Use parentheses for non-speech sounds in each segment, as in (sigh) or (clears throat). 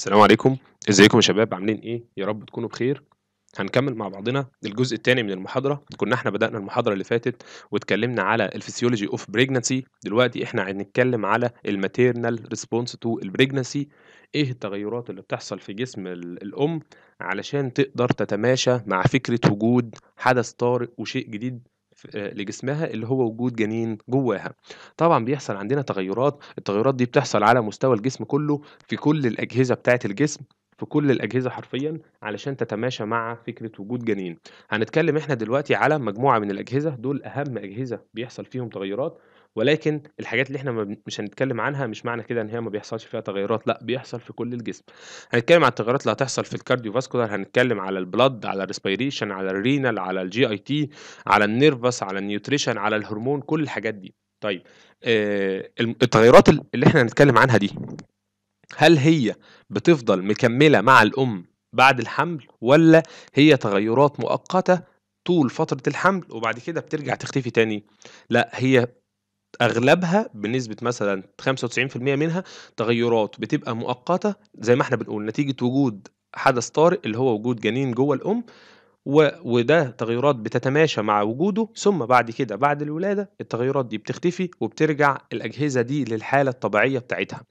السلام عليكم ازيكم يا شباب عاملين ايه يا رب تكونوا بخير هنكمل مع بعضنا الجزء الثاني من المحاضره كنا احنا بدانا المحاضره اللي فاتت واتكلمنا على الفسيولوجي اوف بريجنسي دلوقتي احنا هنتكلم على الماتيرنال ريسبونس تو البريجنسي ايه التغيرات اللي بتحصل في جسم الام علشان تقدر تتماشى مع فكره وجود حدث طارئ وشيء جديد آه، لجسمها اللي هو وجود جنين جواها طبعا بيحصل عندنا تغيرات التغيرات دي بتحصل على مستوى الجسم كله في كل الأجهزة بتاعة الجسم في كل الأجهزة حرفيا علشان تتماشى مع فكرة وجود جنين هنتكلم احنا دلوقتي على مجموعة من الأجهزة دول أهم أجهزة بيحصل فيهم تغيرات ولكن الحاجات اللي احنا مش هنتكلم عنها مش معنى كده ان هي ما بيحصلش فيها تغيرات لا بيحصل في كل الجسم هنتكلم عن التغيرات اللي هتحصل في الكارديو فاسكولار هنتكلم على البلد على الريسبيريشن على الرينال على الجي اي تي على النيرفس على النيوتريشن على الهرمون كل الحاجات دي طيب آه التغيرات اللي احنا هنتكلم عنها دي هل هي بتفضل مكمله مع الام بعد الحمل ولا هي تغيرات مؤقته طول فترة الحمل وبعد كده بترجع تختفي تاني لا هي اغلبها بنسبه مثلا 95% منها تغيرات بتبقى مؤقته زي ما احنا بنقول نتيجه وجود حدث طارئ اللي هو وجود جنين جوه الام و... وده تغيرات بتتماشى مع وجوده ثم بعد كده بعد الولاده التغيرات دي بتختفي وبترجع الاجهزه دي للحاله الطبيعيه بتاعتها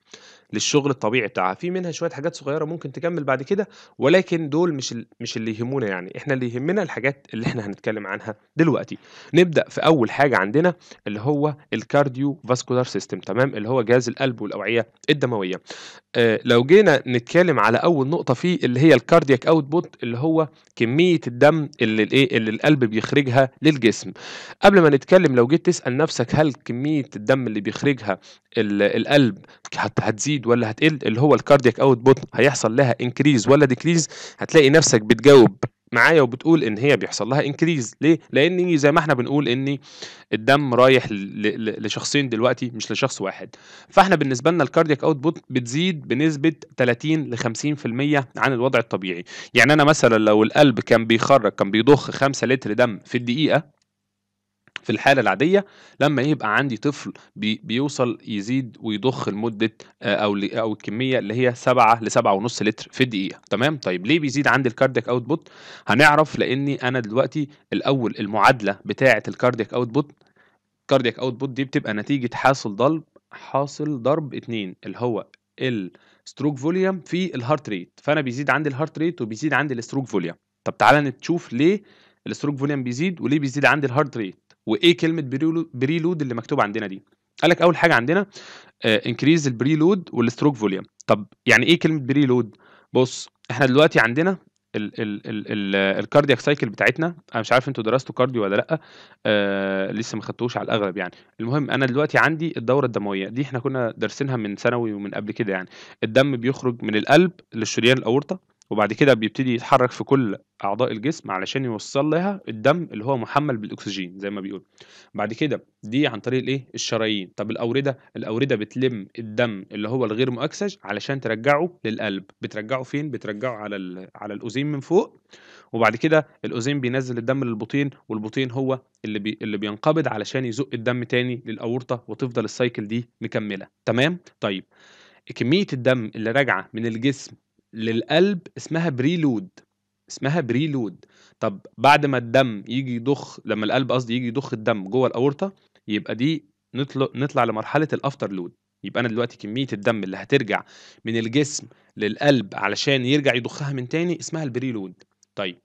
للشغل الطبيعي بتاعها في منها شويه حاجات صغيره ممكن تكمل بعد كده ولكن دول مش ال... مش اللي يهمونا يعني احنا اللي يهمنا الحاجات اللي احنا هنتكلم عنها دلوقتي نبدا في اول حاجه عندنا اللي هو الكارديو فاسكولار سيستم تمام اللي هو جهاز القلب والاوعيه الدمويه آه لو جينا نتكلم على اول نقطه فيه اللي هي الكاردياك اوتبوت اللي هو كميه الدم اللي الايه اللي القلب بيخرجها للجسم قبل ما نتكلم لو جيت تسال نفسك هل كميه الدم اللي بيخرجها القلب هتزيد هتزيد ولا هتقل اللي هو الكاردياك اوت بوت هيحصل لها انكريز ولا ديكريز هتلاقي نفسك بتجاوب معايا وبتقول ان هي بيحصل لها انكريز ليه لان زي ما احنا بنقول ان الدم رايح لشخصين دلوقتي مش لشخص واحد فاحنا بالنسبه لنا الكاردياك بوت بتزيد بنسبه 30 ل 50% عن الوضع الطبيعي يعني انا مثلا لو القلب كان بيخرج كان بيضخ 5 لتر دم في الدقيقه في الحالة العادية لما يبقى عندي طفل بي بيوصل يزيد ويضخ لمدة آه، أو أو الكمية اللي هي 7 ل 7.5 لتر في الدقيقة تمام طيب ليه بيزيد عند الكاردياك بوت؟ هنعرف لأني أنا دلوقتي الأول المعادلة بتاعة الكاردياك بوت الكاردياك بوت دي بتبقى نتيجة حاصل ضرب حاصل ضرب اتنين اللي هو الستروك فوليوم في الهارت ريت فأنا بيزيد عندي الهارت ريت وبيزيد عندي الستروك فوليوم طب تعالى نشوف ليه الستروك فوليوم بيزيد وليه بيزيد عندي الهارت ريت وايه كلمه بريلود اللي مكتوبه عندنا دي قال لك اول حاجه عندنا انكريز البريلود والستروك فوليوم طب يعني ايه كلمه بريلود بص احنا دلوقتي عندنا الكاردياك سايكل بتاعتنا انا مش عارف انتوا درستوا كارديو ولا لا آه لسه ما خدتوش على الاغلب يعني المهم انا دلوقتي عندي الدوره الدمويه دي احنا كنا دارسينها من ثانوي ومن قبل كده يعني الدم بيخرج من القلب للشريان الاورطه وبعد كده بيبتدي يتحرك في كل اعضاء الجسم علشان يوصل لها الدم اللي هو محمل بالاكسجين زي ما بيقول بعد كده دي عن طريق الايه الشرايين طب الاورده الاورده بتلم الدم اللي هو الغير مؤكسج علشان ترجعه للقلب بترجعه فين بترجعه على على الاوزين من فوق وبعد كده الاوزين بينزل الدم للبطين والبطين هو اللي بي اللي بينقبض علشان يزق الدم تاني للاورطه وتفضل السايكل دي مكمله تمام طيب كميه الدم اللي راجعه من الجسم للقلب اسمها بريلود اسمها بريلود طب بعد ما الدم يجي يضخ لما القلب قصدي يجي يضخ الدم جوه الاورطه يبقى دي نطلع نطلع لمرحله الافتر لود يبقى انا دلوقتي كميه الدم اللي هترجع من الجسم للقلب علشان يرجع يضخها من تاني اسمها البريلود طيب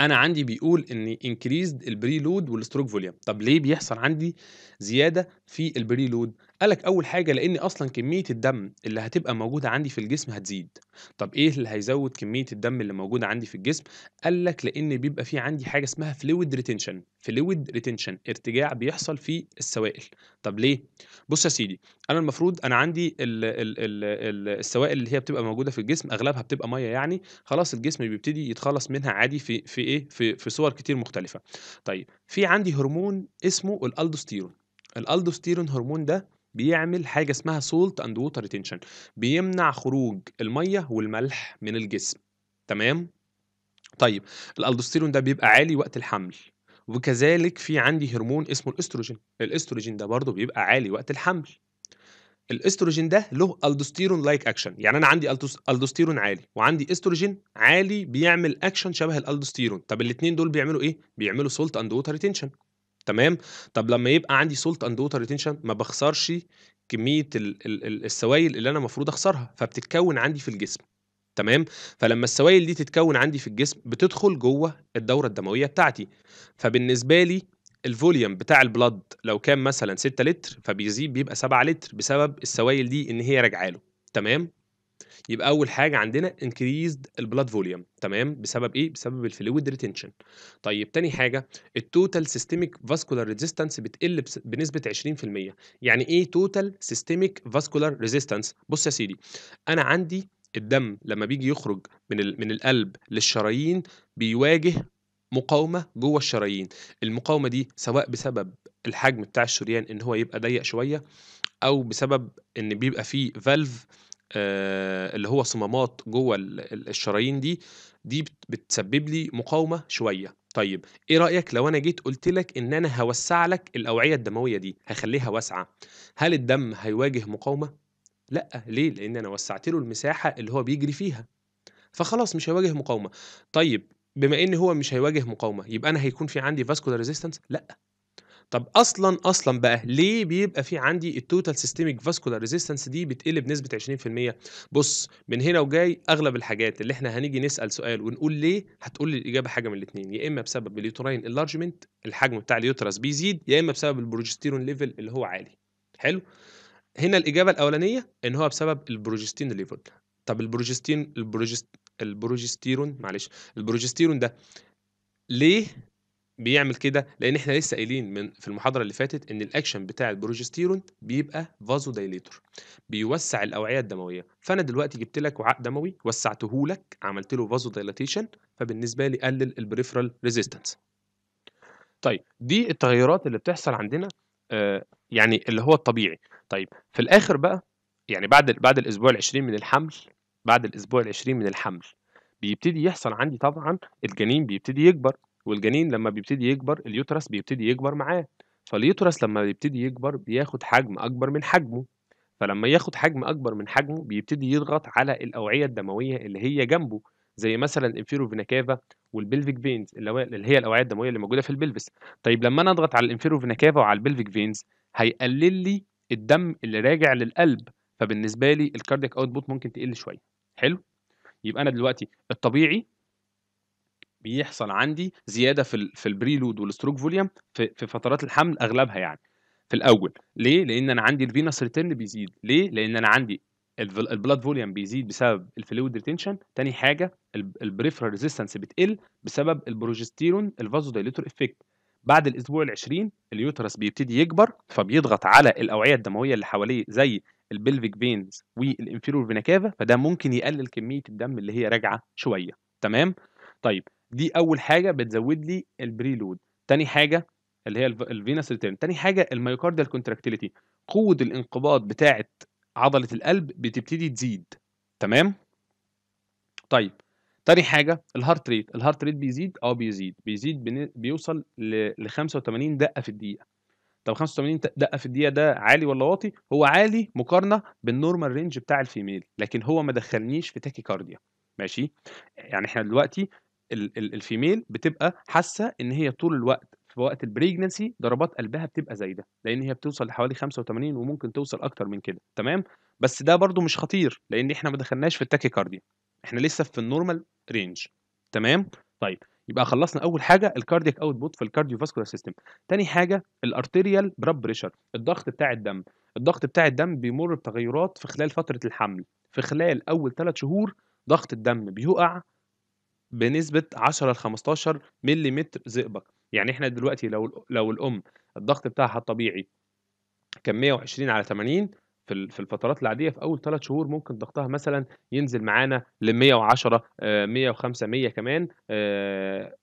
انا عندي بيقول ان انكريزد البريلود والستروك فوليوم طب ليه بيحصل عندي زياده في البريلود قال لك أول حاجة لأن أصلا كمية الدم اللي هتبقى موجودة عندي في الجسم هتزيد طب إيه اللي هيزود كمية الدم اللي موجودة عندي في الجسم قال لك لأن بيبقى في عندي حاجة اسمها فلويد ريتنشن فلويد ريتنشن ارتجاع بيحصل في السوائل طب ليه بص يا سيدي أنا المفروض أنا عندي الـ الـ الـ السوائل اللي هي بتبقى موجودة في الجسم أغلبها بتبقى مية يعني خلاص الجسم بيبتدي يتخلص منها عادي في في إيه في في صور كتير مختلفة طيب في عندي هرمون اسمه الألدوستيرون الألدوستيرون هرمون ده بيعمل حاجه اسمها سولت اند ووتر ريتنشن بيمنع خروج الميه والملح من الجسم تمام طيب الالدوستيرون ده بيبقى عالي وقت الحمل وكذلك في عندي هرمون اسمه الاستروجين الاستروجين ده برضه بيبقى عالي وقت الحمل الاستروجين ده له الدوستيرون لايك اكشن يعني انا عندي الدوستيرون عالي وعندي استروجين عالي بيعمل اكشن شبه الالدوستيرون طب الاثنين دول بيعملوا ايه بيعملوا سولت اند ووتر ريتينشن تمام طب لما يبقى عندي سولت اند ووتر ريتنشن ما بخسرش كميه الـ الـ السوائل اللي انا المفروض اخسرها فبتتكون عندي في الجسم تمام فلما السوائل دي تتكون عندي في الجسم بتدخل جوه الدوره الدمويه بتاعتي فبالنسبه لي الفوليوم بتاع البلد لو كان مثلا 6 لتر فبيزيد بيبقى 7 لتر بسبب السوائل دي ان هي راجعه له تمام يبقى اول حاجه عندنا انكريزد البلاد فوليوم تمام بسبب ايه بسبب الفلويد ريتنشن طيب تاني حاجه التوتال سيستميك فاسكولار ريزيستنس بتقل بنسبه 20% يعني ايه توتال سيستميك فاسكولار ريزيستنس بص يا سيدي انا عندي الدم لما بيجي يخرج من من القلب للشرايين بيواجه مقاومه جوه الشرايين المقاومه دي سواء بسبب الحجم بتاع الشريان ان هو يبقى ضيق شويه او بسبب ان بيبقى فيه فالف آه، اللي هو صمامات جوه الشرايين دي دي بتسبب لي مقاومه شويه طيب ايه رايك لو انا جيت قلت لك ان انا هوسع لك الاوعيه الدمويه دي هخليها واسعه هل الدم هيواجه مقاومه لا ليه لان انا وسعت له المساحه اللي هو بيجري فيها فخلاص مش هيواجه مقاومه طيب بما ان هو مش هيواجه مقاومه يبقى انا هيكون في عندي فاسكولار ريزيستنس لا طب اصلا اصلا بقى ليه بيبقى في عندي التوتال سيستميك فاسكولار ريزيستنس دي بتقل بنسبه 20% بص من هنا وجاي اغلب الحاجات اللي احنا هنيجي نسال سؤال ونقول ليه هتقول لي الاجابه حاجه من الاثنين يا اما بسبب اليوتراين انلارجمنت الحجم بتاع اليوترس بيزيد يا اما بسبب البروجستيرون ليفل اللي هو عالي حلو هنا الاجابه الاولانيه ان هو بسبب البروجستين ليفل طب البروجستين البروجست البروجستيرون معلش البروجستيرون ده ليه بيعمل كده لان احنا لسه قايلين من في المحاضره اللي فاتت ان الاكشن بتاع البروجستيرون بيبقى فازو دايليتور بيوسع الاوعيه الدمويه فانا دلوقتي جبت لك وعاء دموي وسعته لك عملت له فازو دايليتيشن فبالنسبه لي قلل البريفرال ريزيستنس طيب دي التغيرات اللي بتحصل عندنا آه يعني اللي هو الطبيعي طيب في الاخر بقى يعني بعد بعد الاسبوع ال20 من الحمل بعد الاسبوع ال20 من الحمل بيبتدي يحصل عندي طبعا الجنين بيبتدي يكبر والجنين لما بيبتدي يكبر اليوترس بيبتدي يكبر معاه فاليوترس لما بيبتدي يكبر بياخد حجم أكبر من حجمه فلما ياخد حجم أكبر من حجمه بيبتدي يضغط على الأوعية الدموية اللي هي جنبه زي مثلا الانفيروفيناكافا والبلفيك فينز اللي هي الاوعيه الدمويه اللي موجوده في البلفس طيب لما انا اضغط على الانفيروفيناكافا وعلى البلفيك فينز هيقلل لي الدم اللي راجع للقلب فبالنسبه لي الكاردياك اوتبوت ممكن تقل شويه حلو يبقى انا دلوقتي الطبيعي بيحصل عندي زياده في في البريلود والستروك فوليوم في, في فترات الحمل اغلبها يعني في الاول ليه لان انا عندي الفينس ريتيرن بيزيد ليه لان انا عندي البلاد فوليوم بيزيد بسبب الفلويد ريتنشن تاني حاجه البريفرال ريزيستنس بتقل بسبب البروجستيرون الفازو دايليتور افكت بعد الاسبوع ال20 اليوترس بيبتدي يكبر فبيضغط على الاوعيه الدمويه اللي حواليه زي البلفيك فينز والانفيرور فيناكافا فده ممكن يقلل كميه الدم اللي هي راجعه شويه تمام طيب دي اول حاجه بتزود لي البريلود تاني حاجه اللي هي الفينس ريتيرن تاني حاجه الميوكارديال كونتراكتيليتي قوه الانقباض بتاعه عضله القلب بتبتدي تزيد تمام طيب تاني حاجه الهارت ريت الهارت ريت بيزيد اه بيزيد بيزيد بيوصل ل 85 دقه في الدقيقه طب 85 دقه في الدقيقه ده عالي ولا واطي هو عالي مقارنه بالنورمال رينج بتاع الفيميل لكن هو ما دخلنيش في تاكي كارديا ماشي يعني احنا دلوقتي الفيميل بتبقى حاسه ان هي طول الوقت في وقت البريجنسي ضربات قلبها بتبقى زايده لان هي بتوصل لحوالي 85 وممكن توصل اكتر من كده تمام بس ده برده مش خطير لان احنا ما دخلناش في التاكيكارديا احنا لسه في النورمال رينج تمام طيب يبقى خلصنا اول حاجه الكاردياك بوت في الكارديو فاسكولار سيستم تاني حاجه الارتيريال براب بريشر الضغط بتاع الدم الضغط بتاع الدم بيمر بتغيرات في خلال فتره الحمل في خلال اول 3 شهور ضغط الدم بيقع بنسبه 10 ل 15 ملم زئبق يعني احنا دلوقتي لو لو الام الضغط بتاعها الطبيعي كان 120 على 80 في في الفترات العاديه في اول ثلاث شهور ممكن ضغطها مثلا ينزل معانا ل 110 105 100 كمان آه،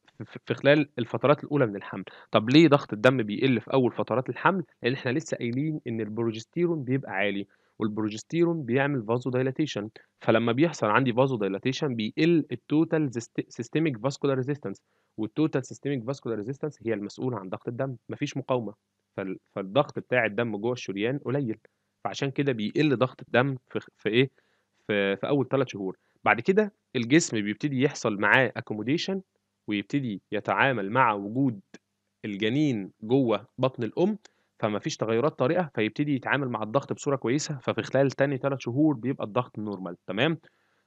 في خلال الفترات الاولى من الحمل طب ليه ضغط الدم بيقل في اول فترات الحمل لان احنا لسه قايلين ان البروجستيرون بيبقى عالي والبروجستيرون بيعمل فازو دايلاتيشن فلما بيحصل عندي فازو دايلاتيشن بيقل التوتال سيستميك فاسكولار ريزيستنس والتوتال سيستميك فاسكولار ريزيستنس هي المسؤوله عن ضغط الدم مفيش مقاومه فالضغط بتاع الدم جوه الشريان قليل فعشان كده بيقل ضغط الدم في, في ايه في, في اول ثلاث شهور بعد كده الجسم بيبتدي يحصل معاه اكوموديشن ويبتدي يتعامل مع وجود الجنين جوه بطن الام فما فيش تغيرات طارئه فيبتدي يتعامل مع الضغط بصوره كويسه ففي خلال تاني ثلاث شهور بيبقى الضغط نورمال تمام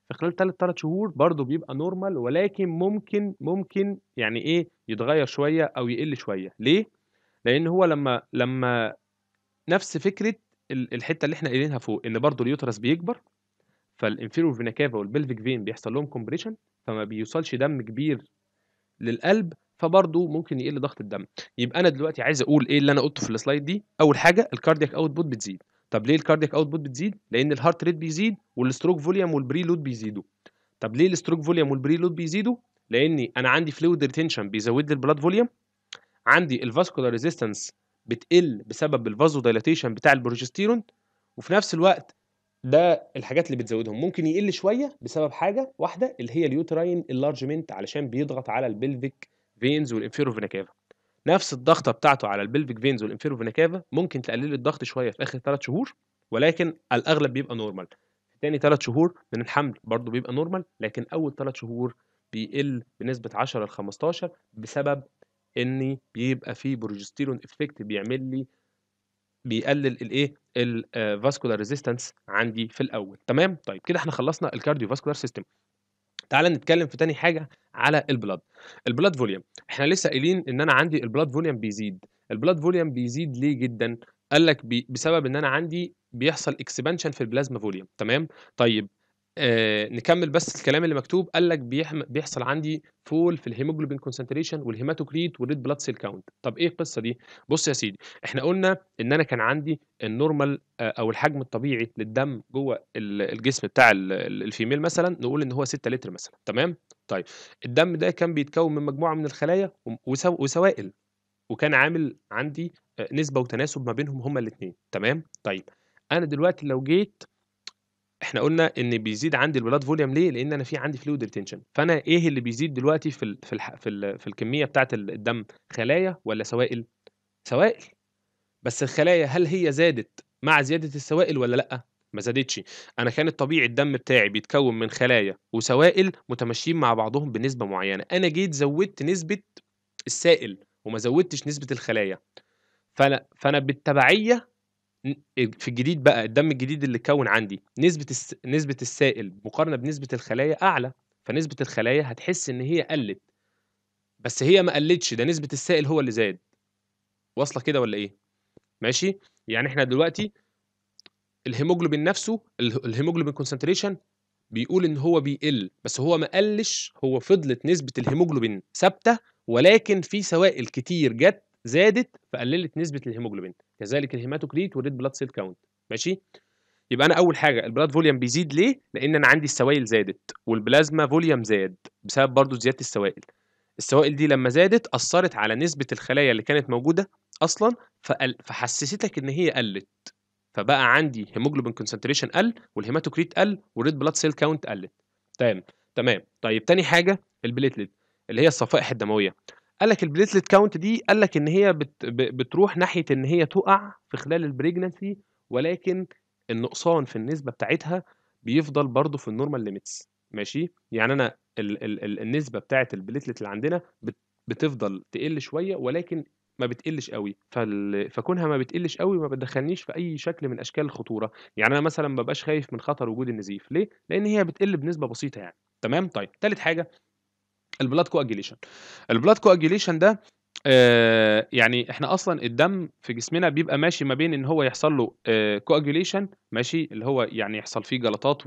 في خلال ثلاث ثلاث شهور برضه بيبقى نورمال ولكن ممكن ممكن يعني ايه يتغير شويه او يقل شويه ليه لان هو لما لما نفس فكره الحته اللي احنا قايلينها فوق ان برضه اليوترس بيكبر فالانفيرور فينا كافا والبلفيك فين بيحصل لهم كومبريشن فما بيوصلش دم كبير للقلب فبرضه ممكن يقل ضغط الدم يبقى انا دلوقتي عايز اقول ايه اللي انا قلته في السلايد دي اول حاجه الكاردياك اوتبوت بتزيد طب ليه الكاردياك اوتبوت بتزيد لان الهارت ريت بيزيد والستروك فوليوم والبري لود بيزيدوا طب ليه الستروك فوليوم والبري لود بيزيدوا لاني انا عندي فلويد ريتنشن بيزود لي البلاد فوليوم عندي الفاسكولار ريزيستنس بتقل بسبب الفازو دايلاتيشن بتاع البروجستيرون وفي نفس الوقت ده الحاجات اللي بتزودهم ممكن يقل شويه بسبب حاجه واحده اللي هي اليوتراين اللارجمنت علشان بيضغط على البلفيك فينز والانفيرو فينا كافا نفس الضغطه بتاعته على البلفيك فينز والانفيرو فينا كافا ممكن تقلل الضغط شويه في اخر ثلاث شهور ولكن الاغلب بيبقى نورمال تاني ثلاث شهور من الحمل برضه بيبقى نورمال لكن اول ثلاث شهور بيقل بنسبه 10 ل 15 بسبب ان بيبقى فيه بروجستيرون افكت بيعمل لي بيقلل الايه الفاسكولار آه، ريزيستنس عندي في الاول تمام طيب كده احنا خلصنا الكارديو فاسكولار سيستم تعالى نتكلم في تاني حاجه على البلاد البلاد فوليوم احنا لسه قايلين ان انا عندي البلاد فوليوم بيزيد البلاد فوليوم بيزيد ليه جدا قال لك بسبب ان انا عندي بيحصل اكسبانشن في البلازما فوليوم تمام طيب آه، نكمل بس الكلام اللي مكتوب قال لك بيحصل عندي فول في الهيموجلوبين كونسنتريشن والهيماتوكريت والريد بلاد سيل كاونت طب ايه القصه دي بص يا سيدي احنا قلنا ان انا كان عندي النورمال آه، او الحجم الطبيعي للدم جوه الجسم بتاع الفيميل مثلا نقول ان هو 6 لتر مثلا تمام طيب الدم ده كان بيتكون من مجموعه من الخلايا وسوائل وكان عامل عندي آه، نسبه وتناسب ما بينهم هما الاثنين تمام طيب انا دلوقتي لو جيت احنا قلنا ان بيزيد عندي البلاد فوليوم ليه لان انا في عندي فلويد ريتينشن فانا ايه اللي بيزيد دلوقتي في الـ في الـ في, الـ في الكميه بتاعه الدم خلايا ولا سوائل سوائل بس الخلايا هل هي زادت مع زياده السوائل ولا لا ما زادتش انا كان الطبيعي الدم بتاعي بيتكون من خلايا وسوائل متماشيين مع بعضهم بنسبه معينه انا جيت زودت نسبه السائل وما زودتش نسبه الخلايا فانا فانا بالتبعيه في الجديد بقى الدم الجديد اللي اتكون عندي نسبه الس... نسبه السائل مقارنه بنسبه الخلايا اعلى فنسبه الخلايا هتحس ان هي قلت بس هي ما قلتش ده نسبه السائل هو اللي زاد واصله كده ولا ايه ماشي يعني احنا دلوقتي الهيموجلوبين نفسه الهيموجلوبين كونسنتريشن بيقول ان هو بيقل بس هو ما قلش هو فضلت نسبه الهيموجلوبين ثابته ولكن في سوائل كتير جت زادت فقللت نسبه الهيموجلوبين كذلك الهيماتوكريت والريد بلاد سيل كاونت ماشي يبقى انا اول حاجه البلاد فوليوم بيزيد ليه لان انا عندي السوائل زادت والبلازما فوليوم زاد بسبب برضو زياده السوائل السوائل دي لما زادت اثرت على نسبه الخلايا اللي كانت موجوده اصلا فقل فحسستك ان هي قلت فبقى عندي هيموجلوبين كونسنتريشن قل والهيماتوكريت قل والريد بلاد سيل كاونت قلت تمام تمام طيب تاني حاجه البليتلت اللي هي الصفائح الدمويه قال لك البليتلت كاونت دي قال لك ان هي بت بتروح ناحيه ان هي تقع في خلال البريجننسي ولكن النقصان في النسبه بتاعتها بيفضل برضه في النورمال ليميتس ماشي يعني انا ال ال ال النسبه بتاعت البليتلت اللي عندنا بتفضل تقل شويه ولكن ما بتقلش قوي فال... فكونها ما بتقلش قوي ما بتدخلنيش في اي شكل من اشكال الخطوره يعني انا مثلا ما بقاش خايف من خطر وجود النزيف ليه لان هي بتقل بنسبه بسيطه يعني تمام طيب ثالث حاجه البلاد كواجيليشن البلاد كواجيليشن ده آه، يعني احنا اصلا الدم في جسمنا بيبقى ماشي ما بين ان هو يحصل له كواجيليشن آه، ماشي اللي هو يعني يحصل فيه جلطات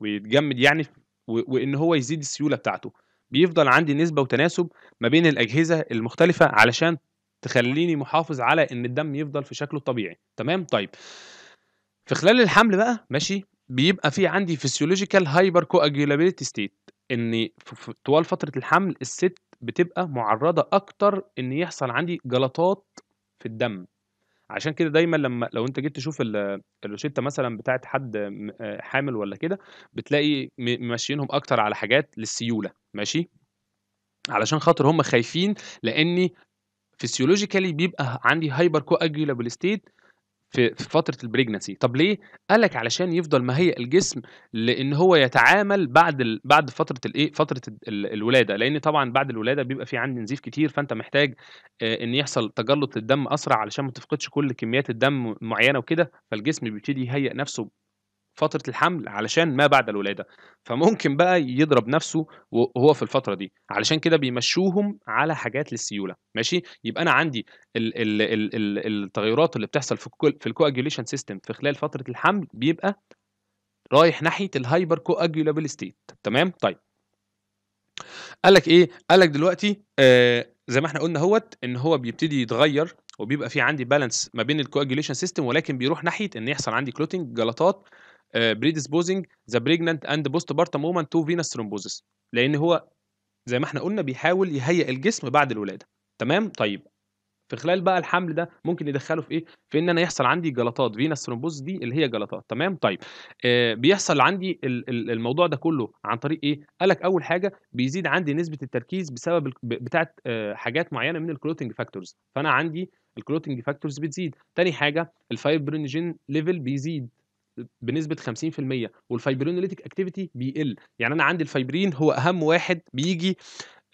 ويتجمد يعني وان هو يزيد السيوله بتاعته بيفضل عندي نسبه وتناسب ما بين الاجهزه المختلفه علشان تخليني محافظ على ان الدم يفضل في شكله الطبيعي تمام طيب في خلال الحمل بقى ماشي بيبقى في عندي فيسيولوجيكال هايبر كواجيولابيلتي ستيت ان طوال فتره الحمل الست بتبقى معرضه اكتر ان يحصل عندي جلطات في الدم عشان كده دايما لما لو انت جيت تشوف الروشته مثلا بتاعت حد حامل ولا كده بتلاقي ماشيينهم اكتر على حاجات للسيوله ماشي علشان خاطر هم خايفين لاني فسيولوجيكالي بيبقى عندي هايبر كواجيولابل ستيت في في فتره البريجنسي طب ليه قال لك علشان يفضل مهيئ الجسم لان هو يتعامل بعد ال... بعد فتره الايه فتره ال... الولاده لان طبعا بعد الولاده بيبقى في عندي نزيف كتير فانت محتاج آه، ان يحصل تجلط الدم اسرع علشان ما تفقدش كل كميات الدم معينه وكده فالجسم بيبتدي يهيئ نفسه فتره الحمل علشان ما بعد الولاده فممكن بقى يضرب نفسه وهو في الفتره دي علشان كده بيمشوهم على حاجات للسيوله ماشي يبقى انا عندي الـ الـ الـ الـ التغيرات اللي بتحصل في الكو في الكواجيوليشن سيستم في خلال فتره الحمل بيبقى رايح ناحيه الهايبر كواجيولابل ستيت تمام طيب قال لك ايه قال لك دلوقتي آه زي ما احنا قلنا اهوت ان هو بيبتدي يتغير وبيبقى في عندي بالانس ما بين الكواجيوليشن سيستم ولكن بيروح ناحيه ان يحصل عندي كلوتنج جلطات آه، بريديسبوزنج ذا بريجننت اند بوست بارتم وومن تو فينس ثرومبوزس لان هو زي ما احنا قلنا بيحاول يهيئ الجسم بعد الولاده تمام طيب في خلال بقى الحمل ده ممكن يدخله في ايه في ان انا يحصل عندي جلطات فينس ثرومبوز دي اللي هي جلطات تمام طيب آه بيحصل عندي الموضوع ده كله عن طريق ايه قالك اول حاجه بيزيد عندي نسبه التركيز بسبب بتاعه آه حاجات معينه من الكلوتنج فاكتورز فانا عندي الكلوتنج فاكتورز بتزيد تاني حاجه الفايبرينجين ليفل بيزيد بنسبه 50% والفايبرينوليتيك اكتيفيتي بيقل يعني انا عندي الفايبرين هو اهم واحد بيجي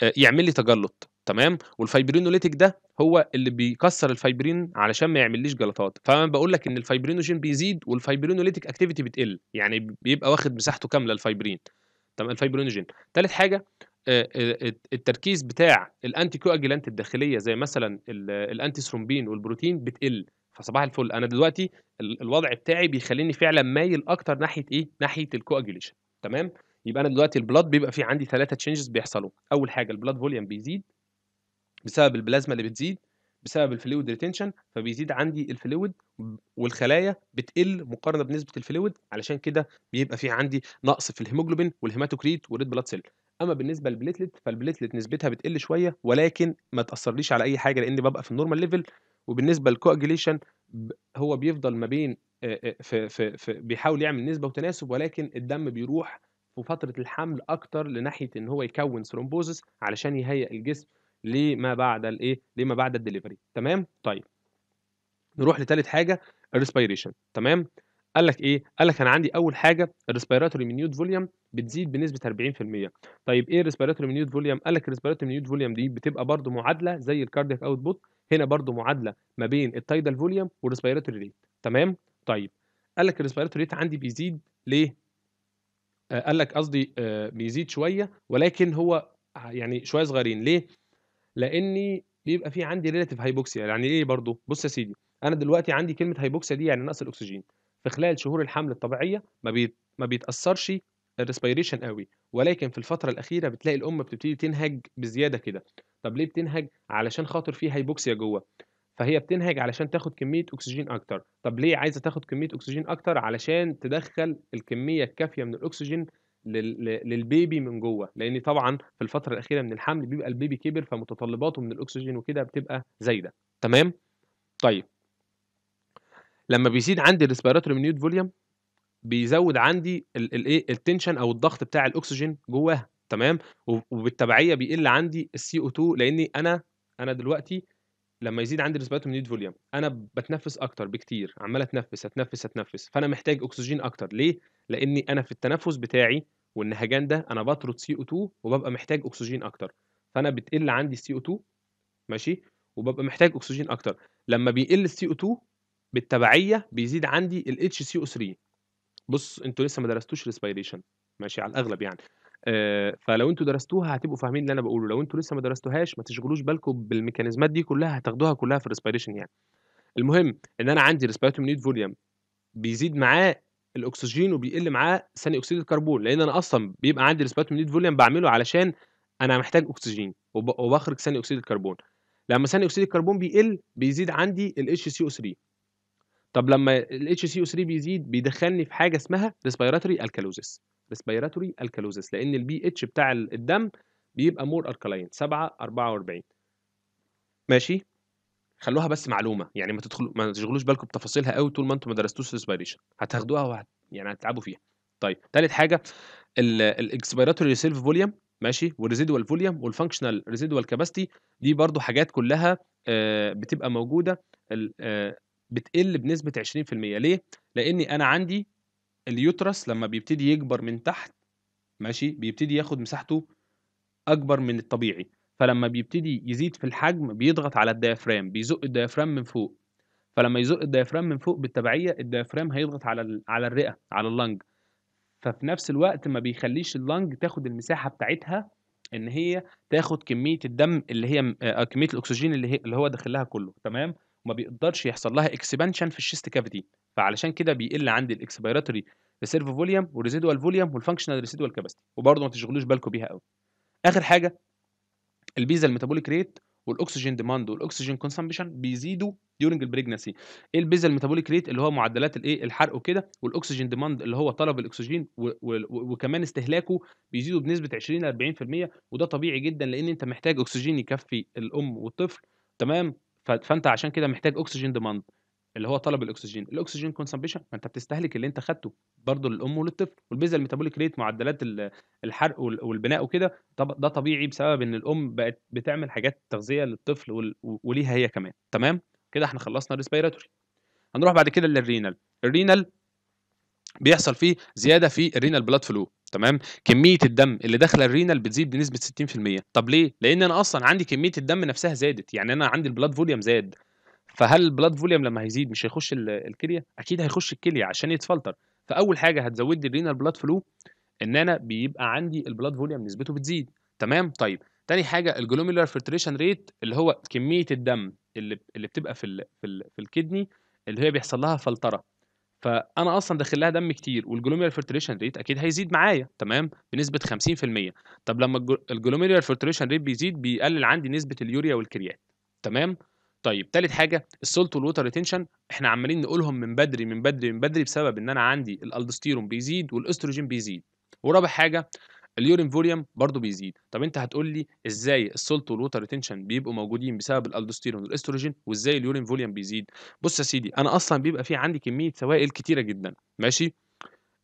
آه، يعمل لي تجلط تمام والفايبرينوليتيك ده هو اللي بيكسر الفايبرين علشان ما يعمليش جلطات فانا بقول لك ان الفايبرينوجين بيزيد والفايبرينوليتيك اكتيفيتي بتقل يعني بيبقى واخد مساحته كامله الفايبرين تمام الفايبرينوجين ثالث حاجه آه، آه، التركيز بتاع الانتي كواجيلانت الداخليه زي مثلا الانتي ثرومبين والبروتين بتقل فصباح الفل انا دلوقتي الوضع بتاعي بيخليني فعلا مايل اكتر ناحيه ايه ناحيه الكواجيليشن تمام يبقى انا دلوقتي البلاد بيبقى فيه عندي ثلاثه تشينجز بيحصلوا اول حاجه البلاد فوليوم بيزيد بسبب البلازما اللي بتزيد بسبب الفلويد ريتنشن فبيزيد عندي الفلويد والخلايا بتقل مقارنه بنسبه الفلويد علشان كده بيبقى في عندي نقص في الهيموجلوبين والهيماتوكريت والريد بلاد سيل اما بالنسبه للبليتلت فالبليتلت نسبتها بتقل شويه ولكن ما تاثرليش على اي حاجه لان ببقى في النورمال ليفل وبالنسبه للكواجليشن هو بيفضل ما بين في في في بيحاول يعمل نسبه وتناسب ولكن الدم بيروح في فتره الحمل اكتر لناحيه ان هو يكون ثرومبوزس علشان يهيئ الجسم لما بعد الايه لما بعد الدليفري تمام طيب نروح لثالث حاجه الريسبيريشن تمام قال لك ايه قال لك انا عندي اول حاجه الريسبيراتوري منيوت فوليوم بتزيد بنسبه 40% طيب ايه الريسبيراتوري منيوت فوليوم قال لك الريسبيراتوري منيوت فوليوم دي بتبقى برضو معادله زي الكاردياك اوتبوت هنا برضو معادله ما بين التايدال فوليوم والريسبيراتوري ريت تمام طيب قال لك الريسبيراتوري ريت عندي بيزيد ليه آه، قال لك قصدي آه، بيزيد شويه ولكن هو يعني شويه صغيرين ليه لاني بيبقى في عندي ريلاتيف هايبوكسيا يعني ايه برضو بص يا سيدي انا دلوقتي عندي كلمه هايبوكسيا دي يعني نقص الاكسجين في خلال شهور الحمل الطبيعيه ما بيت ما بيتاثرش الريسبيريشن قوي ولكن في الفتره الاخيره بتلاقي الام بتبتدي تنهج بزياده كده طب ليه بتنهج علشان خاطر في هايبوكسيا جوه فهي بتنهج علشان تاخد كميه اكسجين اكتر طب ليه عايزه تاخد كميه اكسجين اكتر علشان تدخل الكميه الكافيه من الاكسجين للبيبي من جوه لان طبعا في الفتره الاخيره من الحمل بيبقى البيبي كبر فمتطلباته من الاكسجين وكده بتبقى زايده تمام طيب لما بيزيد عندي الريسبيراتوري منيوت فوليوم بيزود عندي الايه التنشن او الضغط بتاع الاكسجين جواها تمام وبالتبعيه بيقل عندي السي او 2 لاني انا انا دلوقتي لما يزيد عندي ريسبيراتوم نيد فوليوم انا بتنفس اكتر بكتير عمال اتنفس اتنفس اتنفس فانا محتاج اكسجين اكتر ليه لاني انا في التنفس بتاعي والنهجان ده انا بطرد سي او 2 وببقى محتاج اكسجين اكتر فانا بتقل عندي السي او 2 ماشي وببقى محتاج اكسجين اكتر لما بيقل السي او 2 بالتبعيه بيزيد عندي الاتش سي او 3 بص انتوا لسه ما درستوش ريسبيريشن ماشي على الاغلب يعني آه، فلو انتوا درستوها هتبقوا فاهمين اللي انا بقوله لو انتوا لسه ما درستوهاش ما تشغلوش بالكم بالميكانيزمات دي كلها هتاخدوها كلها في الريسبيريشن يعني المهم ان انا عندي ريسبيراتوم نيد فوليوم بيزيد معاه الاكسجين وبيقل معاه ثاني اكسيد الكربون لان انا اصلا بيبقى عندي ريسبيراتوم نيد فوليوم بعمله علشان انا محتاج اكسجين وبخرج ثاني اكسيد الكربون لما ثاني اكسيد الكربون بيقل بيزيد عندي ال HCO3 طب لما ال او 3 بيزيد بيدخلني في حاجه اسمها ريسبيراتوري الكالوزيس ريسبيراتوري الكالوزيس لان البي اتش بتاع الدم بيبقى مور الكالاين 7 44 ماشي خلوها بس معلومه يعني ما تدخلوا ما تشغلوش بالكم بتفاصيلها قوي طول ما انتم ما درستوش ريسبيريشن هتاخدوها وهت... يعني هتتعبوا فيها طيب ثالث حاجه الاكسبيراتوري سيلف فوليوم ماشي والريزيدوال فوليوم والفانكشنال ريزيدوال كاباسيتي دي برضو حاجات كلها آه، بتبقى موجوده بتقل بنسبة 20% ليه؟ لأني أنا عندي اليوترس لما بيبتدي يكبر من تحت ماشي بيبتدي ياخد مساحته أكبر من الطبيعي فلما بيبتدي يزيد في الحجم بيضغط على الديافرام بيزق الديافرام من فوق فلما يزق الديافرام من فوق بالتبعية الديافرام هيضغط على على الرئة على اللنج ففي نفس الوقت ما بيخليش اللنج تاخد المساحة بتاعتها ان هي تاخد كمية الدم اللي هي آه، كمية الاكسجين اللي, هي اللي هو داخل لها كله تمام وما بيقدرش يحصل لها اكسبانشن في الشيست كافيتي فعلشان كده بيقل عندي الاكسبيراتوري ريسيرف فوليوم والريزيدوال فوليوم والفانكشنال ريزيدوال كاباسيتي وبرضه ما تشغلوش بالكم بيها قوي اخر حاجه البيزا الميتابوليك ريت والاكسجين ديماند والاكسجين كونسامبشن بيزيدوا ديورنج البريجنسي ايه البيزا الميتابوليك ريت اللي هو معدلات الايه الحرق وكده والاكسجين ديماند اللي هو طلب الاكسجين و... وكمان استهلاكه بيزيدوا بنسبه 20 ل 40% وده طبيعي جدا لان انت محتاج اكسجين يكفي الام والطفل تمام فانت عشان كده محتاج اكسجين ديماند اللي هو طلب الاكسجين الاكسجين كونسمبشن فانت بتستهلك اللي انت خدته برضه للام وللطفل والبيزا الميتابوليك ريت معدلات الحرق والبناء وكده ده طبيعي بسبب ان الام بقت بتعمل حاجات تغذيه للطفل وليها هي كمان تمام كده احنا خلصنا الريسبيراتوري هنروح بعد كده للرينال الرينال بيحصل فيه زياده في الرينال بلاد فلو تمام كميه الدم اللي داخله الرينال بتزيد بنسبه 60% طب ليه لان انا اصلا عندي كميه الدم نفسها زادت يعني انا عندي البلاد فوليوم زاد فهل البلاد فوليوم لما هيزيد مش هيخش الكليه اكيد هيخش الكليه عشان يتفلتر فاول حاجه هتزود لي الرينال بلاد فلو ان انا بيبقى عندي البلاد فوليوم نسبته بتزيد تمام طيب تاني حاجه الجلوميلار فلتريشن ريت اللي هو كميه الدم اللي اللي بتبقى في ال في, ال في الكدني اللي هي بيحصل لها فلتره فانا اصلا داخل لها دم كتير والجلوميرال فلتريشن ريت اكيد هيزيد معايا تمام بنسبه 50% طب لما الجلوميرال فلتريشن ريت بيزيد بيقلل عندي نسبه اليوريا والكريات تمام طيب تالت حاجه السولت والووتر ريتنشن احنا عمالين نقولهم من بدري من بدري من بدري بسبب ان انا عندي الالدوستيرون بيزيد والاستروجين بيزيد ورابع حاجه اليورين فوليوم برضه بيزيد طب انت هتقول لي ازاي السولت والووتر ريتنشن بيبقوا موجودين بسبب الالدوستيرون والاستروجين وازاي اليورين فوليوم بيزيد بص يا سيدي انا اصلا بيبقى في عندي كميه سوائل كتيره جدا ماشي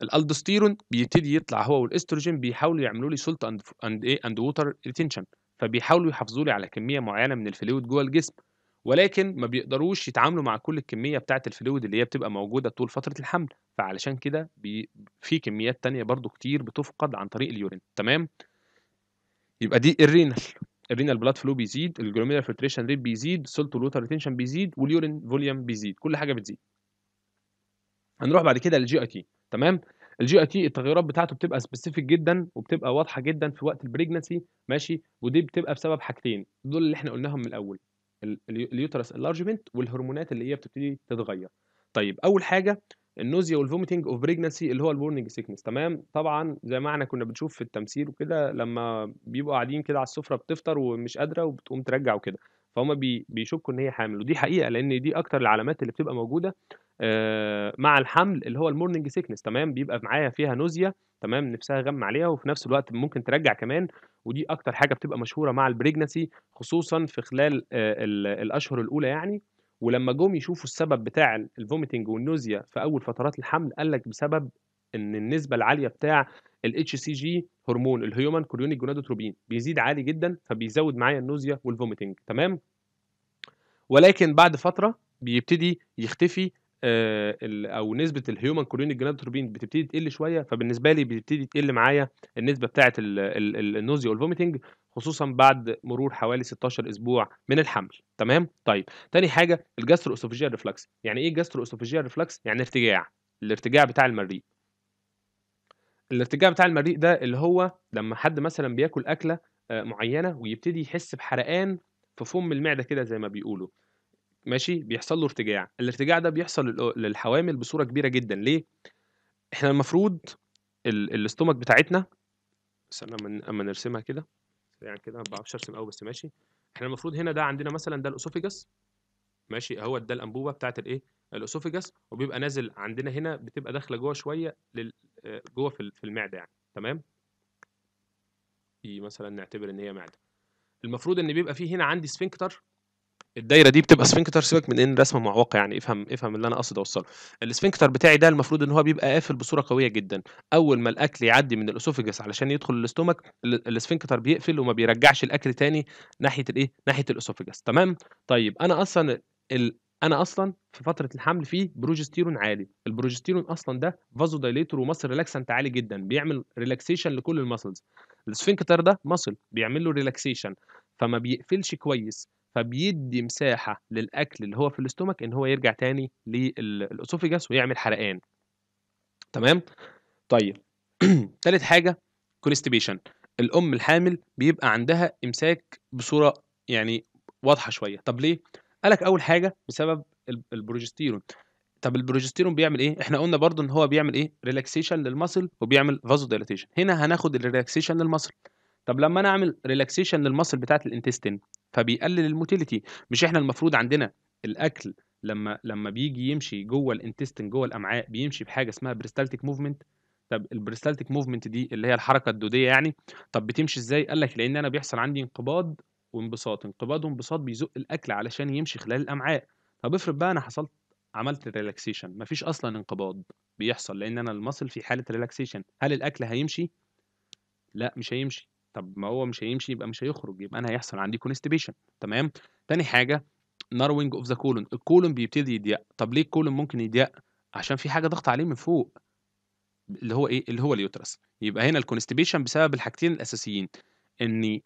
الالدوستيرون بيبتدي يطلع هو والاستروجين بيحاولوا يعملوا لي سولت اند ايه اند ووتر ريتنشن فبيحاولوا يحافظوا لي على كميه معينه من الفلويد جوه الجسم ولكن ما بيقدروش يتعاملوا مع كل الكميه بتاعه الفلويد اللي هي بتبقى موجوده طول فتره الحمل فعلشان كده بي... في كميات تانية برضو كتير بتفقد عن طريق اليورين تمام يبقى دي الرينال الرينال بلاد فلو بيزيد الجلوميرال فلتريشن ريت بيزيد سولت ووتر ريتنشن بيزيد واليورين فوليوم بيزيد كل حاجه بتزيد هنروح بعد كده للجي اي تي تمام الجي اي تي التغيرات بتاعته بتبقى سبيسيفيك جدا وبتبقى واضحه جدا في وقت البريجنسي ماشي ودي بتبقى بسبب حاجتين دول اللي احنا قلناهم من الاول اليوترس انلارجمنت والهرمونات اللي هي بتبتدي تتغير طيب اول حاجه النوزيا والفوميتنج اوف بريجنسي اللي هو البورنينج سيكنس تمام طبعا زي ما احنا كنا بنشوف في التمثيل وكده لما بيبقوا قاعدين كده على السفره بتفطر ومش قادره وبتقوم ترجع وكده فهم بي بيشكوا ان هي حامل ودي حقيقه لان دي اكتر العلامات اللي بتبقى موجوده آه، مع الحمل اللي هو المورنينج سيكنس تمام بيبقى معايا فيها نوزيا تمام نفسها غم عليها وفي نفس الوقت ممكن ترجع كمان ودي اكتر حاجه بتبقى مشهوره مع البريجنسي خصوصا في خلال آه، الاشهر الاولى يعني ولما جم يشوفوا السبب بتاع الفوميتنج والنوزيا في اول فترات الحمل قال لك بسبب ان النسبه العاليه بتاع الاتش سي جي هرمون الهيومن كوريونيك جونادوتروبين بيزيد عالي جدا فبيزود معايا النوزيا والفوميتنج تمام ولكن بعد فتره بيبتدي يختفي آه، او نسبه الهيومن كوريونيك جنادوتروبين بتبتدي تقل شويه فبالنسبه لي بتبتدي تقل معايا النسبه بتاعه النوزيا والفوميتنج خصوصا بعد مرور حوالي 16 اسبوع من الحمل تمام طيب تاني حاجه الجاسترو اسوفيجيال ريفلكس يعني ايه جاسترو اسوفيجيال ريفلكس يعني ارتجاع الارتجاع بتاع المريء الارتجاع بتاع المريء ده اللي هو لما حد مثلا بياكل اكله آه، معينه ويبتدي يحس بحرقان في فم المعده كده زي ما بيقولوا ماشي بيحصل له ارتجاع الارتجاع ده بيحصل للحوامل بصوره كبيره جدا ليه احنا المفروض الاستومك بتاعتنا استنى اما نرسمها كده يعني كده ما بعرفش ارسم قوي بس ماشي احنا المفروض هنا ده عندنا مثلا ده الاسوفيجاس ماشي اهو ده الانبوبه بتاعت الايه الاسوفيجاس وبيبقى نازل عندنا هنا بتبقى داخله جوه شويه لل... آه، جوه في المعده يعني تمام دي مثلا نعتبر ان هي معده المفروض ان بيبقى فيه هنا عندي سفنكتر الدايره دي بتبقى سفنكتر سيبك من ان رسمه معوقه يعني افهم افهم اللي انا قصد اوصله السفنكتر بتاعي ده المفروض ان هو بيبقى قافل بصوره قويه جدا اول ما الاكل يعدي من الاسوفجس علشان يدخل الاستومك السفنكتر بيقفل وما بيرجعش الاكل تاني ناحيه الايه ناحيه الاسوفجس تمام طيب انا اصلا ال... انا اصلا في فتره الحمل فيه بروجستيرون عالي البروجستيرون اصلا ده فازو دايليتور ومصل ريلاكسنت عالي جدا بيعمل ريلاكسيشن لكل المسلز السفنكتر ده مصل بيعمل له ريلاكسيشن فما بيقفلش كويس فبيدي مساحه للاكل اللي هو في الاستومك ان هو يرجع تاني للاسوفيجاس ويعمل حرقان تمام طيب (clears throat) تالت حاجه كونستيبيشن الام الحامل بيبقى عندها امساك بصوره يعني واضحه شويه طب ليه قالك اول حاجه بسبب البروجستيرون طب البروجستيرون بيعمل ايه احنا قلنا برضو ان هو بيعمل ايه ريلاكسيشن للمصل وبيعمل فازوديلاتيشن هنا هناخد الريلاكسيشن للمصل طب لما انا اعمل ريلاكسيشن للمصل بتاعه الانتستين فبيقلل الموتيليتي مش احنا المفروض عندنا الاكل لما لما بيجي يمشي جوه الانتستين جوه الامعاء بيمشي بحاجه اسمها بريستالتيك موفمنت طب البريستالتيك موفمنت دي اللي هي الحركه الدوديه يعني طب بتمشي ازاي قال لك لان انا بيحصل عندي انقباض وانبساط انقباض وانبساط بيزق الاكل علشان يمشي خلال الامعاء طب افرض بقى انا حصلت عملت ريلاكسيشن مفيش اصلا انقباض بيحصل لان انا المصل في حاله ريلاكسيشن هل الاكل هيمشي لا مش هيمشي طب ما هو مش هيمشي يبقى مش هيخرج يبقى انا هيحصل عندي كونستيبيشن تمام تاني حاجه ناروينج اوف ذا كولون الكولون بيبتدي يضيق طب ليه الكولون ممكن يضيق عشان في حاجه ضغط عليه من فوق اللي هو ايه اللي هو اليوترس يبقى هنا الكونستيبيشن بسبب الحاجتين الاساسيين ان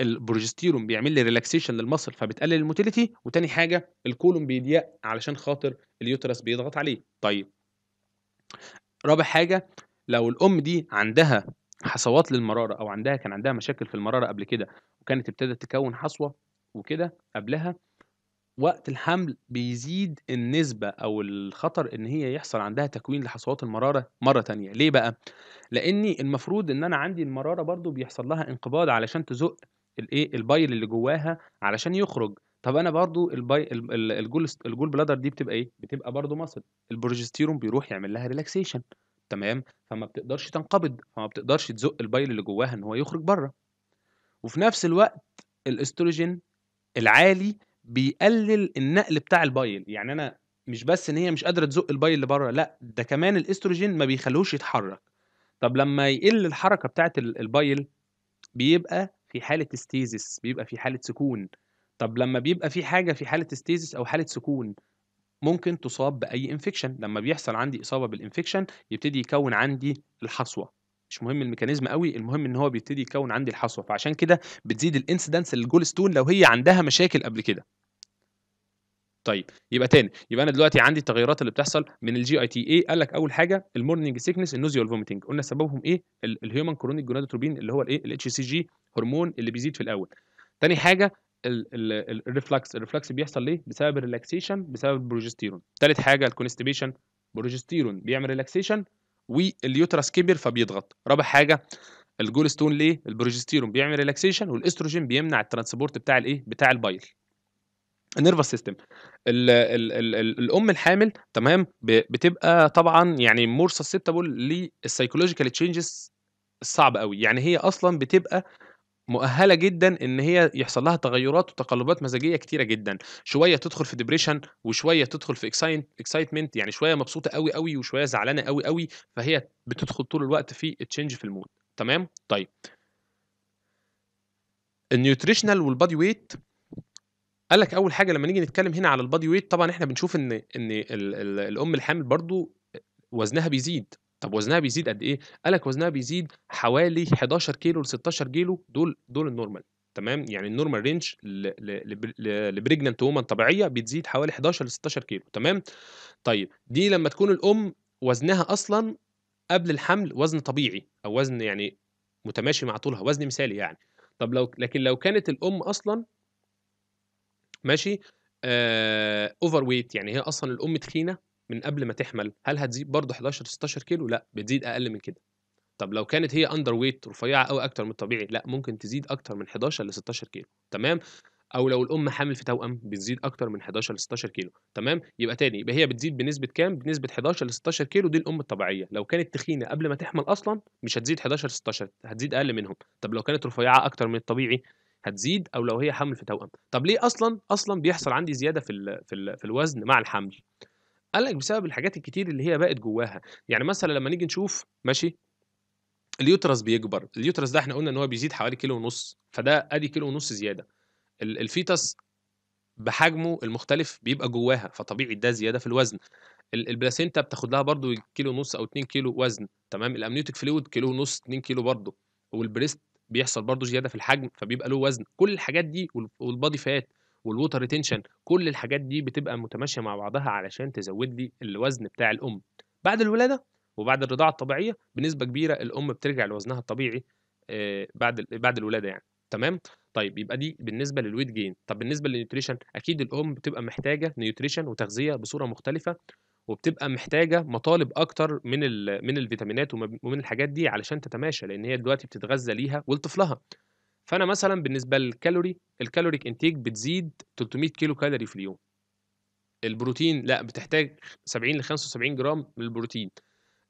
البروجستيرون بيعمل لي ريلاكسيشن للمصل فبتقلل الموتيليتي وتاني حاجه الكولون بيضيق علشان خاطر اليوترس بيضغط عليه طيب رابع حاجه لو الام دي عندها حصوات للمراره او عندها كان عندها مشاكل في المراره قبل كده وكانت ابتدت تكون حصوه وكده قبلها وقت الحمل بيزيد النسبة أو الخطر إن هي يحصل عندها تكوين لحصوات المرارة مرة تانية، ليه بقى؟ لأني المفروض إن أنا عندي المرارة برضو بيحصل لها انقباض علشان تزق الإيه البايل اللي جواها علشان يخرج، طب أنا برضو الباي الجول الجول بلادر دي بتبقى إيه؟ بتبقى برضو مصل، البروجستيرون بيروح يعمل لها ريلاكسيشن، تمام فما بتقدرش تنقبض فما بتقدرش تزق البايل اللي جواها ان هو يخرج بره وفي نفس الوقت الاستروجين العالي بيقلل النقل بتاع البايل يعني انا مش بس ان هي مش قادره تزق البايل اللي بره لا ده كمان الاستروجين ما بيخلوش يتحرك طب لما يقل الحركه بتاعه البايل بيبقى في حاله استيزس بيبقى في حاله سكون طب لما بيبقى في حاجه في حاله استيزس او حاله سكون ممكن تصاب باي انفكشن لما بيحصل عندي اصابه بالانفكشن يبتدي يكون عندي الحصوه مش مهم الميكانيزم قوي المهم ان هو بيبتدي يكون عندي الحصوه فعشان كده بتزيد الانسيدنس للجولستون لو هي عندها مشاكل قبل كده طيب يبقى تاني يبقى انا دلوقتي عندي التغيرات اللي بتحصل من الجي اي تي ايه قال لك اول حاجه المورنينج سيكنس النوزيا والفوميتنج قلنا سببهم ايه الهيومن كرونيك جونادوتروبين اللي هو الايه الاتش سي جي هرمون اللي بيزيد في الاول تاني حاجه الريفلكس الريفلكس بيحصل ليه بسبب الريلاكسيشن بسبب البروجستيرون ثالث حاجه الكونستيبيشن بروجستيرون بيعمل ريلاكسيشن واليوترس كبر فبيضغط رابع حاجه الجول ستون ليه البروجستيرون بيعمل ريلاكسيشن والاستروجين بيمنع الترانسبورت بتاع الايه بتاع البايل النيرفس سيستم ال ال ال الام الحامل تمام بتبقى طبعا يعني مور سسبتبل للسايكولوجيكال تشينجز الصعب قوي يعني هي اصلا بتبقى مؤهله جدا ان هي يحصل لها تغيرات وتقلبات مزاجيه كتيره جدا شويه تدخل في ديبريشن وشويه تدخل في اكسايتمنت يعني شويه مبسوطه قوي قوي وشويه زعلانه قوي قوي فهي بتدخل طول الوقت في تشينج في المود تمام طيب النيوتريشنال والبادي ويت قال لك اول حاجه لما نيجي نتكلم هنا على البادي ويت طبعا احنا بنشوف ان ان الام الحامل برضو وزنها بيزيد طب وزنها بيزيد قد ايه قالك وزنها بيزيد حوالي 11 كيلو ل 16 كيلو دول دول النورمال تمام يعني النورمال رينج لبريجننت وومن طبيعيه بتزيد حوالي 11 ل 16 كيلو تمام طيب دي لما تكون الام وزنها اصلا قبل الحمل وزن طبيعي او وزن يعني متماشي مع طولها وزن مثالي يعني طب لو لكن لو كانت الام اصلا ماشي اوفر آه... ويت يعني هي اصلا الام تخينه من قبل ما تحمل هل هتزيد برضه 11 16 كيلو لا بتزيد اقل من كده طب لو كانت هي اندر ويت رفيعه قوي اكتر من الطبيعي لا ممكن تزيد اكتر من 11 ل 16 كيلو تمام او لو الام حامل في توأم بتزيد اكتر من 11 ل 16 كيلو تمام يبقى تاني يبقى هي بتزيد بنسبه كام بنسبه 11 ل 16 كيلو دي الام الطبيعيه لو كانت تخينه قبل ما تحمل اصلا مش هتزيد 11 ل 16 هتزيد اقل منهم طب لو كانت رفيعه اكتر من الطبيعي هتزيد او لو هي حامل في توأم طب ليه اصلا اصلا بيحصل عندي زياده في الـ في, الـ في الوزن مع الحمل قال لك بسبب الحاجات الكتير اللي هي بقت جواها يعني مثلا لما نيجي نشوف ماشي اليوترس بيكبر اليوترس ده احنا قلنا ان هو بيزيد حوالي كيلو ونص فده ادي كيلو ونص زياده الفيتس بحجمه المختلف بيبقى جواها فطبيعي ده زياده في الوزن البلاسينتا بتاخد لها برضو كيلو ونص او 2 كيلو وزن تمام الامنيوتيك فلويد كيلو ونص 2 كيلو برضو والبريست بيحصل برضو زياده في الحجم فبيبقى له وزن كل الحاجات دي والبادي فات والووتر ريتنشن كل الحاجات دي بتبقى متماشيه مع بعضها علشان تزود لي الوزن بتاع الام بعد الولاده وبعد الرضاعه الطبيعيه بنسبه كبيره الام بترجع لوزنها الطبيعي آه، بعد بعد الولاده يعني تمام طيب يبقى دي بالنسبه للويت جين طب بالنسبه للنيوتريشن اكيد الام بتبقى محتاجه نيوتريشن وتغذيه بصوره مختلفه وبتبقى محتاجه مطالب اكتر من من الفيتامينات ومن الحاجات دي علشان تتماشى لان هي دلوقتي بتتغذى ليها ولطفلها فانا مثلا بالنسبه للكالوري الكالوريك انتيك بتزيد 300 كيلو كالوري في اليوم البروتين لا بتحتاج 70 ل 75 جرام من البروتين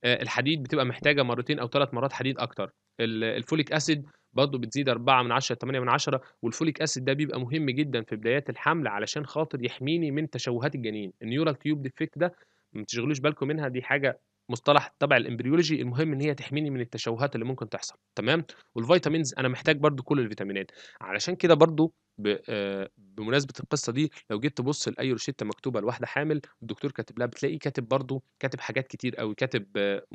آه، الحديد بتبقى محتاجه مرتين او ثلاث مرات حديد اكتر الفوليك اسيد برضه بتزيد 4 من 10 8 من 10 والفوليك اسيد ده بيبقى مهم جدا في بدايات الحمل علشان خاطر يحميني من تشوهات الجنين النيورال تيوب ديفكت ده ما تشغلوش بالكم منها دي حاجه مصطلح تبع الامبريولوجي المهم ان هي تحميني من التشوهات اللي ممكن تحصل تمام والفيتامينز انا محتاج برضو كل الفيتامينات علشان كده برضو آه، بمناسبه القصه دي لو جيت تبص لاي روشته مكتوبه لواحده حامل الدكتور كاتب لها بتلاقي كاتب برضو كاتب حاجات كتير قوي كاتب آه،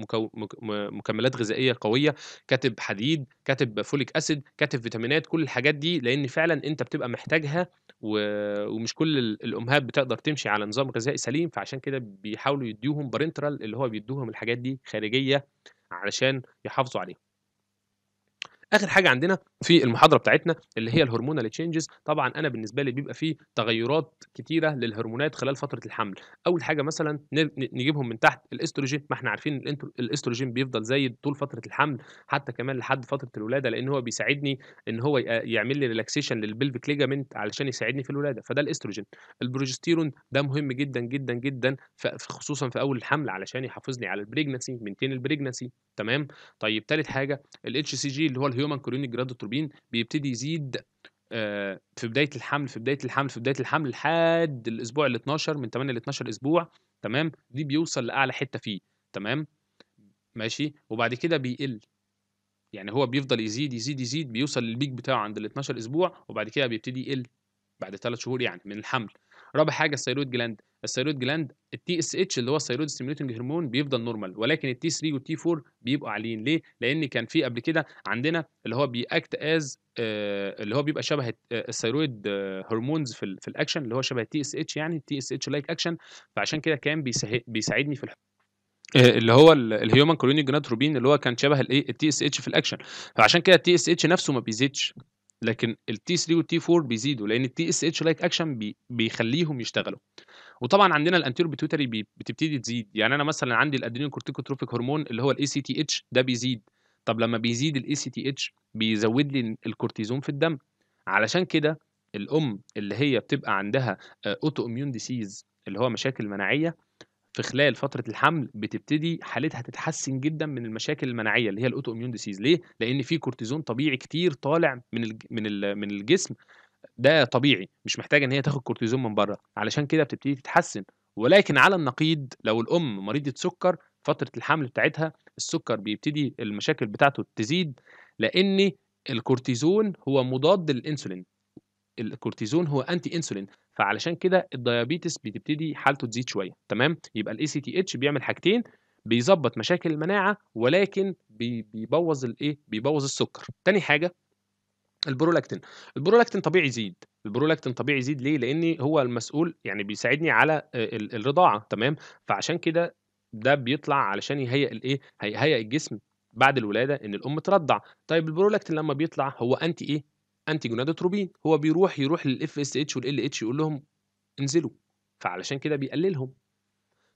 مكملات غذائيه قويه كاتب حديد كاتب فوليك اسيد كاتب فيتامينات كل الحاجات دي لان فعلا انت بتبقى محتاجها ومش كل الامهات بتقدر تمشي على نظام غذائي سليم فعشان كده بيحاولوا يديهم برنترال اللي هو بيدوهم الحاجات دي خارجيه علشان يحافظوا عليهم اخر حاجه عندنا في المحاضره بتاعتنا اللي هي الهرمونال تشينجز طبعا انا بالنسبه لي بيبقى فيه تغيرات كتيره للهرمونات خلال فتره الحمل اول حاجه مثلا نجيبهم من تحت الاستروجين ما احنا عارفين الاستروجين بيفضل زايد طول فتره الحمل حتى كمان لحد فتره الولاده لان هو بيساعدني ان هو يعمل لي ريلاكسيشن للبلفيك ليجامنت علشان يساعدني في الولاده فده الاستروجين البروجستيرون ده مهم جدا جدا جدا خصوصا في اول الحمل علشان يحافظني على البريجنسي مينتين البريجنسي تمام طيب ثالث حاجه الاتش سي جي اللي هو الهيومن كورونيك جرادوتروبين بيبتدي يزيد آه، في بدايه الحمل في بدايه الحمل في بدايه الحمل لحد الاسبوع ال 12 من 8 ل 12 اسبوع تمام دي بيوصل لاعلى حته فيه تمام ماشي وبعد كده بيقل يعني هو بيفضل يزيد يزيد يزيد بيوصل للبيك بتاعه عند ال 12 اسبوع وبعد كده بيبتدي يقل بعد ثلاث شهور يعني من الحمل رابع حاجه الثيرويد جلاند الثيرويد جلاند التي اس اتش اللي هو الثيرويد ستيميوليتنج هرمون بيفضل نورمال ولكن التي 3 والتي 4 بيبقوا عاليين ليه؟ لان كان في قبل كده عندنا اللي هو بيأكت از آه، اللي هو بيبقى شبه آه، الثيرويد هرمونز آه، في, في الاكشن اللي هو شبه التي اس اتش يعني التي اس اتش لايك اكشن فعشان كده كان بيساعدني في الحكم اللي هو الهيومن كولونيك جناتروبين اللي هو كان شبه الايه التي اس اتش في الاكشن فعشان كده التي اس اتش نفسه ما بيزيدش لكن التي 3 والتي 4 بيزيدوا لان التي اس اتش لايك اكشن بيخليهم يشتغلوا وطبعا عندنا الانتيور بتوتري بتبتدي تزيد يعني انا مثلا عندي الادرينال كورتيكوتروفيك هرمون اللي هو الاي سي تي اتش ده بيزيد طب لما بيزيد الاي سي تي اتش بيزود لي الكورتيزون في الدم علشان كده الام اللي هي بتبقى عندها اوتو اميون ديسيز اللي هو مشاكل مناعيه في خلال فتره الحمل بتبتدي حالتها تتحسن جدا من المشاكل المناعيه اللي هي الاوتو اميون ديسيز ليه لان في كورتيزون طبيعي كتير طالع من الج... من ال... من الجسم ده طبيعي مش محتاجه ان هي تاخد كورتيزون من بره علشان كده بتبتدي تتحسن ولكن على النقيض لو الام مريضه سكر فتره الحمل بتاعتها السكر بيبتدي المشاكل بتاعته تزيد لان الكورتيزون هو مضاد للانسولين الكورتيزون هو انتي انسولين فعلشان كده الديابيتس بتبتدي حالته تزيد شويه تمام يبقى الاي سي تي اتش بيعمل حاجتين بيظبط مشاكل المناعه ولكن بيبوظ الايه بيبوظ السكر تاني حاجه البرولاكتين البرولاكتين طبيعي يزيد البرولاكتين طبيعي يزيد ليه لان هو المسؤول يعني بيساعدني على الرضاعه تمام فعشان كده ده بيطلع علشان يهيئ الايه هيهيئ الجسم بعد الولاده ان الام ترضع طيب البرولاكتين لما بيطلع هو انتي ايه انتيجون هو بيروح يروح للاف اس اتش والال اتش يقول لهم انزلوا فعلشان كده بيقللهم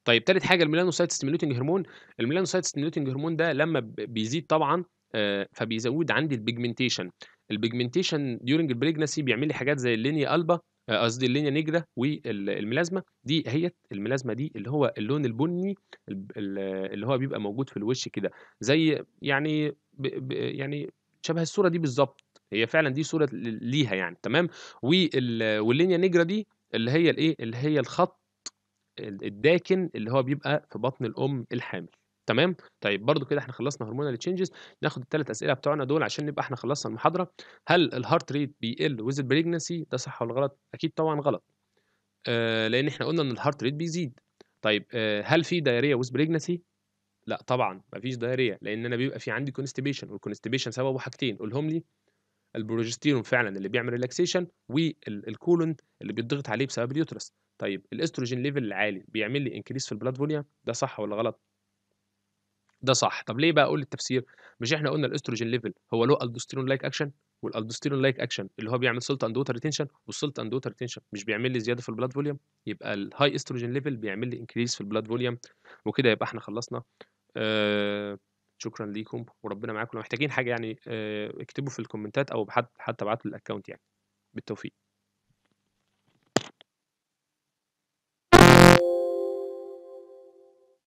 طيب تالت حاجه الميلانوسايت ستيميوليتنج هرمون الميلانوسايت ستيميوليتنج هرمون ده لما بيزيد طبعا آه، فبيزود عندي البيجمنتيشن البيجمنتيشن ديورنج البريجنسي بيعمل لي حاجات زي اللينيا البا آه، قصدي اللينيا نيجرا والميلازما دي هي الميلازما دي اللي هو اللون البني اللي هو بيبقى موجود في الوش كده زي يعني يعني شبه الصوره دي بالظبط هي فعلا دي صوره ليها يعني تمام واللينيا نيجرا دي اللي هي الايه اللي هي الخط الداكن اللي هو بيبقى في بطن الام الحامل تمام طيب برضو كده احنا خلصنا هرمونال تشينجز ناخد الثلاث اسئله بتوعنا دول عشان نبقى احنا خلصنا المحاضره هل الهارت ريت بيقل ويز البريجنسي ده صح ولا غلط اكيد طبعا غلط آه لان احنا قلنا ان الهارت ريت بيزيد طيب آه هل في دايريه ويز بريجنسي لا طبعا مفيش دايريه لان انا بيبقى في عندي كونستيبيشن والكونستيبيشن سببه حاجتين قولهم لي البروجستيرون فعلا اللي بيعمل ريلاكسيشن والكولون اللي بيتضغط عليه بسبب اليوترس طيب الاستروجين ليفل العالي بيعمل لي انكريس في البلاد فوليوم ده صح ولا غلط ده صح طب ليه بقى اقول التفسير مش احنا قلنا الاستروجين ليفل هو له الدوستيرون لايك اكشن والالدوستيرون لايك اكشن اللي هو بيعمل سلت اند ووتر ريتنشن والسلت اند ووتر ريتنشن مش بيعمل لي زياده في البلاد فوليوم يبقى الهاي استروجين ليفل بيعمل لي انكريس في البلاد فوليوم وكده يبقى احنا خلصنا آه شكرا ليكم وربنا معاكم لو محتاجين حاجه يعني آه، اكتبوا في الكومنتات او حتى ابعتوا الاكونت يعني بالتوفيق